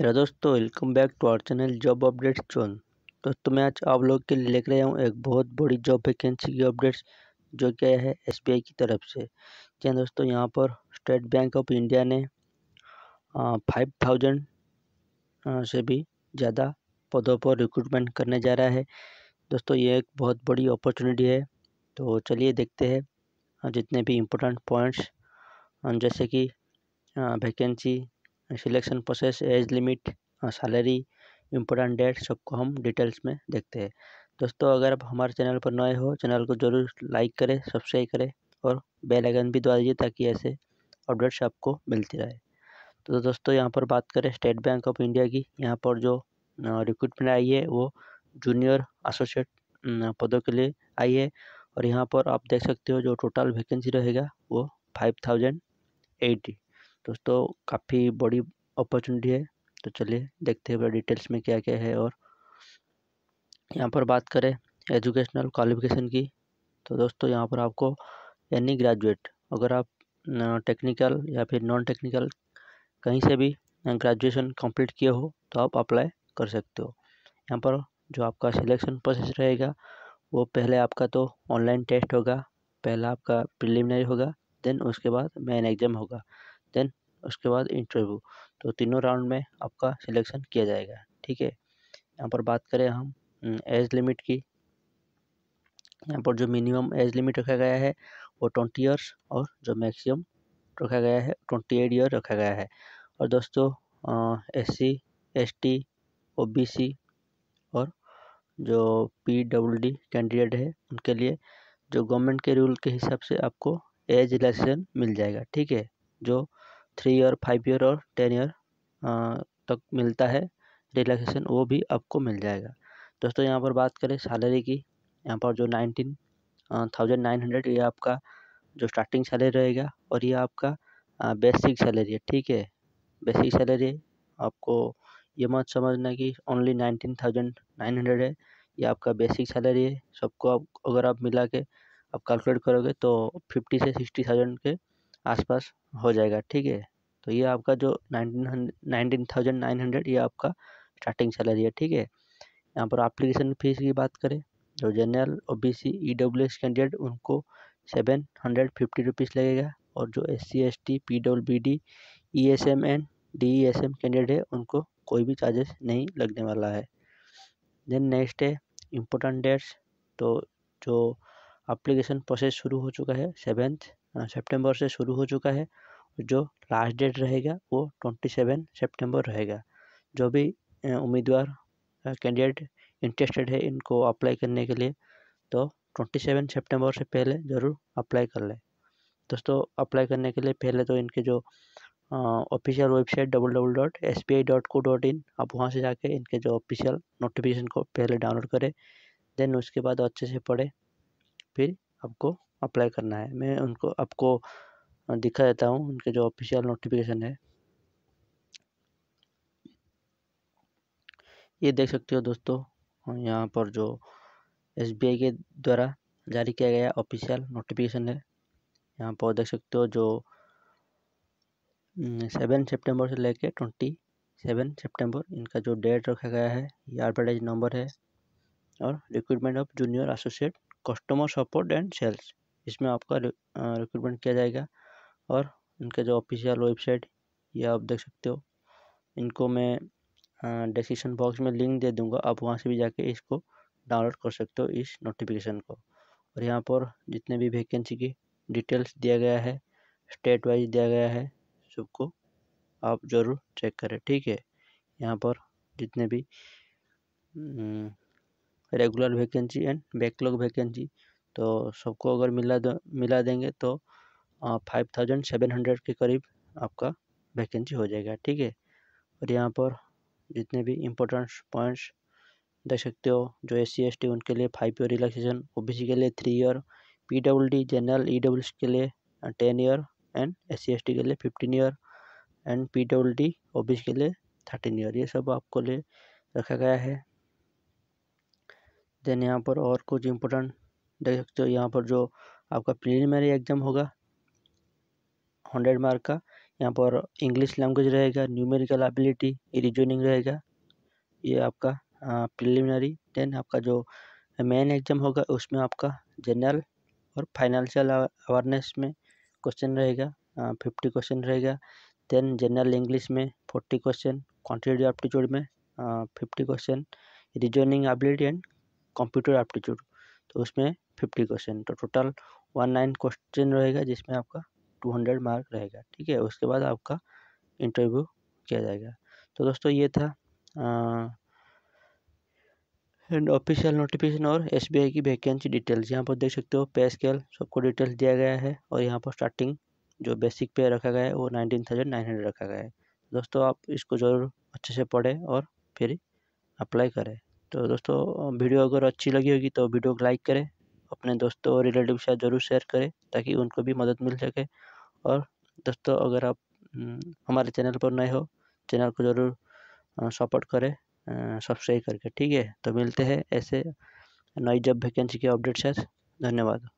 hello दोस्तों welcome back to our channel job updates zone दोस्तों मैं आज आप लोग के लिए लेकर आया हूँ एक बहुत बड़ी जॉब वैकेंसी की अपडेट्स जो क्या है एसबीआई की तरफ से क्या हाँ दोस्तों यहाँ पर स्टेट बैंक ऑफ इंडिया ने फाइव थाउजेंड से भी ज़्यादा पदों पर रिक्रूटमेंट करने जा रहा है दोस्तों ये एक बहुत बड़ी अपॉर्चुनिटी है तो चलिए देखते हैं जितने भी इम्पोर्टेंट पॉइंट्स जैसे कि vacancy selection process age limit salary important date सबको हम डिटेल्स में देखते हैं दोस्तों अगर आप हमारे चैनल पर नए हो चैनल को ज़रूर लाइक करें सब्सक्राइब करें और बेल आइकन भी दबा दीजिए ताकि ऐसे अपडेट्स आपको मिलती रहे तो दोस्तों यहाँ पर बात करें स्टेट बैंक ऑफ इंडिया की यहाँ पर जो रिक्रूटमेंट आई है वो जूनियर एसोसिएट पदों के लिए आई है और यहाँ पर आप देख सकते हो जो टोटल वैकेंसी रहेगा वो फाइव थाउजेंड एटी दोस्तों काफ़ी बड़ी अपॉर्चुनिटी है तो चलिए देखते हैं पूरा डिटेल्स में क्या क्या है और यहाँ पर बात करें एजुकेशनल क्वालिफिकेशन की तो दोस्तों यहाँ पर आपको एनी ग्रेजुएट अगर आप टेक्निकल या फिर नॉन टेक्निकल कहीं से भी ग्रेजुएशन कंप्लीट किए हो तो आप अप्लाई कर सकते हो यहाँ पर जो आपका सिलेक्शन प्रोसेस रहेगा वो पहले आपका तो ऑनलाइन टेस्ट होगा पहला आपका प्रिलिमिनरी होगा देन उसके बाद मेन एग्ज़ाम होगा देन उसके बाद इंटरव्यू तो तीनों राउंड में आपका सिलेक्शन किया जाएगा ठीक है यहाँ पर बात करें हम एज हम्म, लिमिट की यहाँ पर जो मिनिमम एज लिमिट रखा गया है वो ट्वेंटी ईयर्स और जो मैक्सिमम रखा गया है ट्वेंटी एट ईयर रखा गया है और दोस्तों S C S T O B C और जो पी डब्ल्यू डी कैंडिडेट है उनके लिए जो गवर्नमेंट के रूल के हिसाब से आपको एज रिलैक्सेशन मिल जाएगा ठीक है जो थ्री ईयर फाइव ईयर और टेन ईयर तक मिलता है रिलैक्सेशन वो भी आपको मिल जाएगा दोस्तों यहाँ पर बात करें सैलरी की यहाँ पर जो नाइनटीन थाउजेंड नाइन हंड्रेड ये आपका जो स्टार्टिंग सैलरी रहेगा और ये आपका बेसिक सैलरी है ठीक है बेसिक सैलरी आपको ये मत समझना कि only nineteen thousand nine hundred है ये आपका बेसिक सैलरी है सबको आप अगर आप मिला के आप कैलकुलेट करोगे तो फिफ्टी से सिक्सटी थाउजेंड के आसपास हो जाएगा ठीक है तो ये आपका जो nineteen nineteen thousand nine hundred ये आपका स्टार्टिंग सैलरी है ठीक है यहाँ पर एप्लीकेशन फ़ीस की बात करें जो general O B C E W S candidate उनको सेवन हंड्रेड फिफ्टी रुपीज़ लगेगा और जो S C S T P W B D E S M N D E S M candidate है उनको कोई भी चार्जेस नहीं लगने वाला है देन नेक्स्ट है इम्पोर्टेंट डेट्स तो जो अप्लीकेशन प्रोसेस शुरू हो चुका है सेवेंथ सेप्टेम्बर से शुरू हो चुका है जो लास्ट डेट रहेगा वो ट्वेंटी सेवन सेप्टेम्बर रहेगा जो भी उम्मीदवार कैंडिडेट इंटरेस्टेड है इनको अप्लाई करने के लिए तो ट्वेंटी सेवन सेप्टेम्बर से पहले ज़रूर अप्लाई कर लें दोस्तों अप्लाई करने के लिए पहले तो इनके जो official website double double dot S B I dot co dot in आप वहाँ से जाके इनके जो ऑफिशियल नोटिफिकेशन को पहले डाउनलोड करें देन उसके बाद अच्छे से पढ़े फिर आपको अप्लाई करना है मैं उनको आपको दिखा देता हूँ उनके जो ऑफिशियल नोटिफिकेशन है ये देख सकते हो दोस्तों यहाँ पर जो एस के द्वारा जारी किया गया ऑफिशियल नोटिफिकेशन है यहाँ पर देख सकते हो जो सेवन सितंबर से लेके ट्वेंटी सेवन सितंबर इनका जो डेट रखा गया है ये एडवर्टाइज नंबर है और recruitment of junior associate customer support and sales इसमें आपका रिक्रूटमेंट किया जाएगा और इनका जो ऑफिशियल वेबसाइट ये आप देख सकते हो इनको मैं डिस्क्रिप्शन बॉक्स में लिंक दे दूंगा आप वहाँ से भी जाके इसको डाउनलोड कर सकते हो इस नोटिफिकेशन को और यहाँ पर जितने भी वैकेंसी की डिटेल्स दिया गया है स्टेट वाइज दिया गया है सबको आप ज़रूर चेक करें ठीक है यहाँ पर जितने भी regular vacancy and backlog vacancy तो सबको अगर मिला दो मिला देंगे तो फाइव थाउजेंड सेवन हंड्रेड के करीब आपका वैकेंसी हो जाएगा ठीक है और यहाँ पर जितने भी इम्पोर्टेंट पॉइंट्स देख सकते हो जो एस सी एस टी उनके लिए five year relaxation O B C के लिए three year P W D general E W के लिए ten year and S C S T के लिए fifteen year and P W D O B C के लिए थर्टीन ईयर ये सब आपको लिए रखा गया है देन यहाँ पर और कुछ इम्पोर्टेंट देख सकते हो यहाँ पर जो आपका प्रिलिमिनरी एग्ज़ाम होगा हंड्रेड मार्क का यहाँ पर इंग्लिश लैंग्वेज रहेगा न्यूमेरिकल एबिलिटी रिजोनिंग रहेगा ये आपका प्रिलिमिनरी देन आपका जो मेन एग्जाम होगा उसमें आपका जनरल और फाइनेंशियल अवेयरनेस में क्वेश्चन रहेगा फिफ्टी क्वेश्चन रहेगा देन जनरल इंग्लिश में फोर्टी क्वेश्चन क्वान्टिटेटिव एप्टीट्यूड में fifty question reasoning ability and computer aptitude तो उसमें फिफ्टी क्वेश्चन तो टोटल वन नाइन क्वेश्चन रहेगा जिसमें आपका टू हंड्रेड मार्क रहेगा ठीक है उसके बाद आपका इंटरव्यू किया जाएगा तो दोस्तों ये था एंड ऑफिशियल नोटिफिकेशन और एस की वैकेंसी डिटेल्स यहाँ पर देख सकते हो पे स्केल सबको डिटेल्स दिया गया है और यहाँ पर स्टार्टिंग जो बेसिक पे रखा गया है वो नाइनटीन थाउजेंड नाइन हंड्रेड रखा गया है दोस्तों आप इसको ज़रूर अच्छे से पढ़ें और फिर अप्लाई करें तो दोस्तों वीडियो अगर अच्छी लगी होगी तो वीडियो को लाइक करें अपने दोस्तों और रिलेटिव के साथ ज़रूर शेयर करें ताकि उनको भी मदद मिल सके और दोस्तों अगर आप हम्म, हमारे चैनल पर नए हो चैनल को ज़रूर सपोर्ट करें सब्सक्राइब करके ठीक है तो मिलते हैं ऐसे नई जब वैकेंसी के अपडेट्स है धन्यवाद